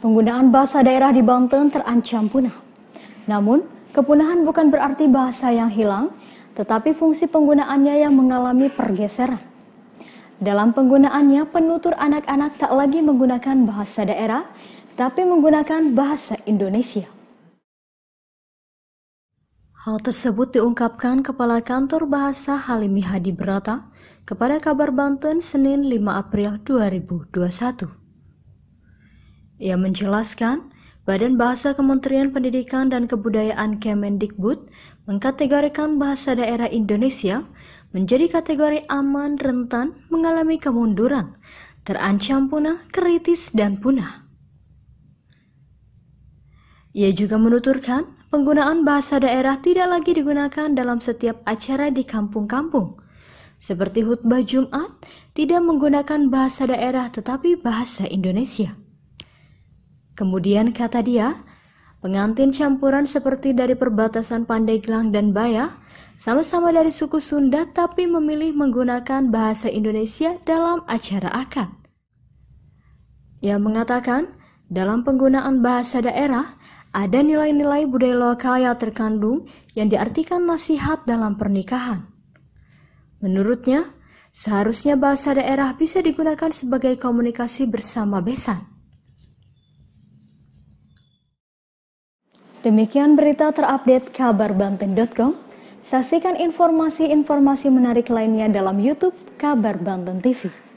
Penggunaan bahasa daerah di Banten terancam punah. Namun, kepunahan bukan berarti bahasa yang hilang, tetapi fungsi penggunaannya yang mengalami pergeseran. Dalam penggunaannya, penutur anak-anak tak lagi menggunakan bahasa daerah, tapi menggunakan bahasa Indonesia. Hal tersebut diungkapkan Kepala Kantor Bahasa Halimi Hadi Brata kepada Kabar Banten Senin 5 April 2021. Ia menjelaskan, Badan Bahasa Kementerian Pendidikan dan Kebudayaan Kemendikbud mengkategorikan bahasa daerah Indonesia menjadi kategori aman rentan mengalami kemunduran, terancam punah, kritis, dan punah. Ia juga menuturkan, penggunaan bahasa daerah tidak lagi digunakan dalam setiap acara di kampung-kampung seperti khutbah Jumat, tidak menggunakan bahasa daerah tetapi bahasa Indonesia. Kemudian kata dia, pengantin campuran seperti dari perbatasan Pandeglang dan Baya, sama-sama dari suku Sunda tapi memilih menggunakan bahasa Indonesia dalam acara akad. Ia mengatakan, dalam penggunaan bahasa daerah, ada nilai-nilai budaya lokal yang terkandung yang diartikan nasihat dalam pernikahan. Menurutnya, seharusnya bahasa daerah bisa digunakan sebagai komunikasi bersama besan. Demikian berita terupdate kabar Banten.com. Saksikan informasi-informasi menarik lainnya dalam YouTube Kabar Banten TV.